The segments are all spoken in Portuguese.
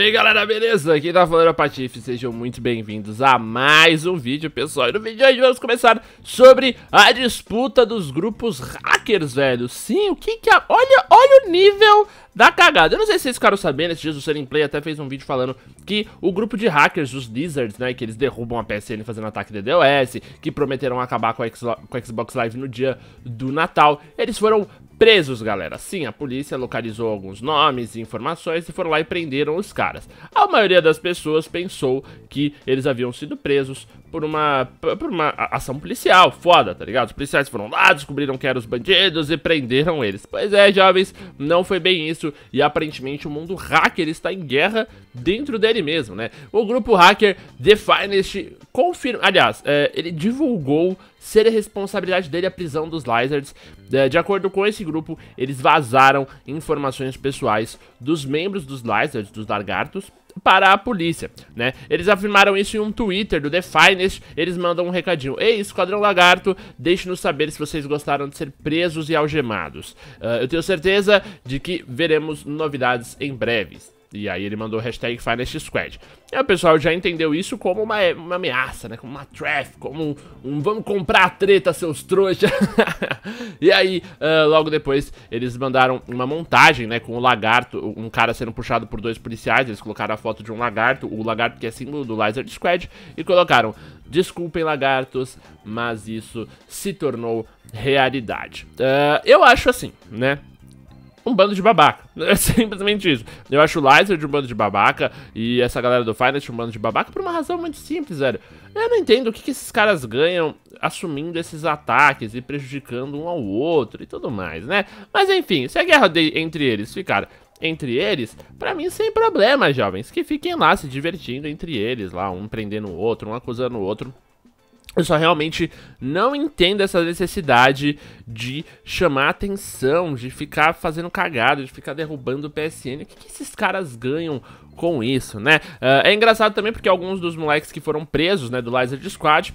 E aí galera, beleza? Aqui tá falando a é Patife, sejam muito bem-vindos a mais um vídeo, pessoal. E no vídeo de hoje vamos começar sobre a disputa dos grupos hackers, velho. Sim, o que que... A... Olha, olha o nível da cagada. Eu não sei se vocês ficaram sabendo, esses dias o Serem Play até fez um vídeo falando que o grupo de hackers, os Lizards, né, que eles derrubam a PSN fazendo ataque DDoS, que prometeram acabar com a, Xbox Live no dia do Natal, eles foram presos, galera. Sim, a polícia localizou alguns nomes e informações e foram lá e prenderam os caras. A maioria das pessoas pensou que eles haviam sido presos por uma, por uma ação policial, foda, tá ligado? Os policiais foram lá, descobriram que eram os bandidos e prenderam eles. Pois é, jovens, não foi bem isso e aparentemente o mundo hacker está em guerra dentro dele mesmo, né? O grupo hacker The Finest confirma... Aliás, é, ele divulgou ser a responsabilidade dele a prisão dos Lizards. É, de acordo com esse grupo, eles vazaram informações pessoais dos membros dos Lizards, dos Lagartos, para a polícia, né? Eles afirmaram isso em um Twitter do The eles mandam um recadinho. Ei, Esquadrão Lagarto, deixe-nos saber se vocês gostaram de ser presos e algemados. Uh, eu tenho certeza de que veremos novidades em breves. E aí ele mandou hashtag Finest Squad. E o pessoal já entendeu isso como uma, uma ameaça, né? Como uma trap, como um, um vamos comprar a treta, seus trouxas. e aí, uh, logo depois, eles mandaram uma montagem, né? Com o um lagarto, um cara sendo puxado por dois policiais. Eles colocaram a foto de um lagarto, o lagarto que é símbolo do Lizard Squad. E colocaram, desculpem lagartos, mas isso se tornou realidade. Uh, eu acho assim, né? um bando de babaca. É simplesmente isso. Eu acho o Lizard um bando de babaca e essa galera do Finance um bando de babaca por uma razão muito simples, velho. Eu não entendo o que, que esses caras ganham assumindo esses ataques e prejudicando um ao outro e tudo mais, né? Mas enfim, se a guerra de, entre eles ficar entre eles, para mim sem problema, jovens. Que fiquem lá se divertindo entre eles, lá, um prendendo o outro, um acusando o outro. Eu só realmente não entendo essa necessidade de chamar atenção, de ficar fazendo cagada, de ficar derrubando o PSN. O que, que esses caras ganham com isso, né? Uh, é engraçado também porque alguns dos moleques que foram presos, né, do Lizard Squad,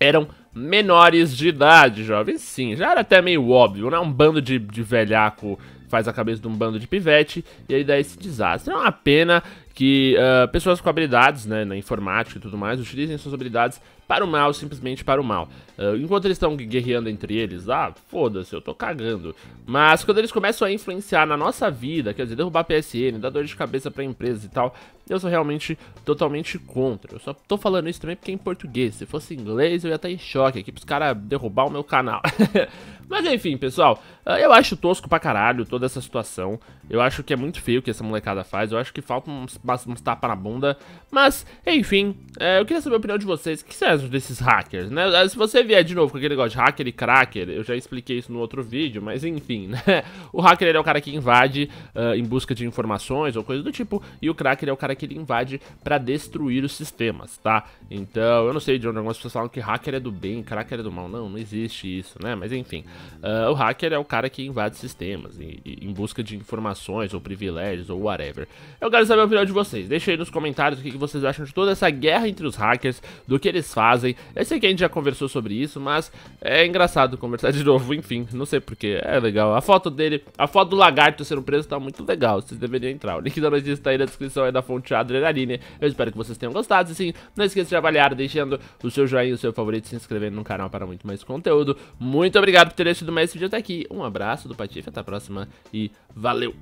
eram menores de idade, jovens. Sim, já era até meio óbvio, né? Um bando de, de velhaco faz a cabeça de um bando de pivete e aí dá esse desastre. É uma pena que uh, pessoas com habilidades, né, na informática e tudo mais, utilizem suas habilidades para o mal, simplesmente para o mal. Uh, enquanto eles estão guerreando entre eles, ah, foda-se, eu tô cagando. Mas quando eles começam a influenciar na nossa vida, quer dizer, derrubar a PSN, dar dor de cabeça pra empresa e tal, eu sou realmente totalmente contra. Eu só tô falando isso também porque é em português. Se fosse em inglês, eu ia estar em choque aqui pros caras derrubar o meu canal. Mas enfim, pessoal, ah, eu acho tosco pra caralho toda essa situação. Eu acho que é muito feio o que essa molecada faz. Eu acho que falta uns, uns tapas na bunda. Mas, enfim, é, eu queria saber a opinião de vocês. O que vocês desses hackers, né? Ah, se você vier de novo com aquele negócio de hacker e cracker, eu já expliquei isso no outro vídeo, mas enfim, né? O hacker é o cara que invade uh, em busca de informações ou coisa do tipo, e o cracker é o cara que ele invade para destruir os sistemas, tá? Então, eu não sei de onde algumas pessoas falam que hacker é do bem, cracker é do mal. Não, não existe isso, né? Mas enfim, uh, o hacker é o cara que invade sistemas em, em busca de informações ou privilégios ou whatever. Eu quero saber a opinião de vocês. Deixa aí nos comentários o que vocês acham de toda essa guerra entre os hackers, do que eles fazem fazem. Eu sei que a gente já conversou sobre isso, mas é engraçado conversar de novo, enfim, não sei porquê, é legal. A foto dele, a foto do lagarto sendo preso tá muito legal, vocês deveriam entrar. O link da notícia está aí na descrição, é da fonte Adrenaline. Eu espero que vocês tenham gostado, e sim, não esqueça de avaliar, deixando o seu joinha, o seu favorito, se inscrevendo no canal para muito mais conteúdo. Muito obrigado por ter assistido mais esse vídeo até aqui, um abraço do Patife, até a próxima e valeu!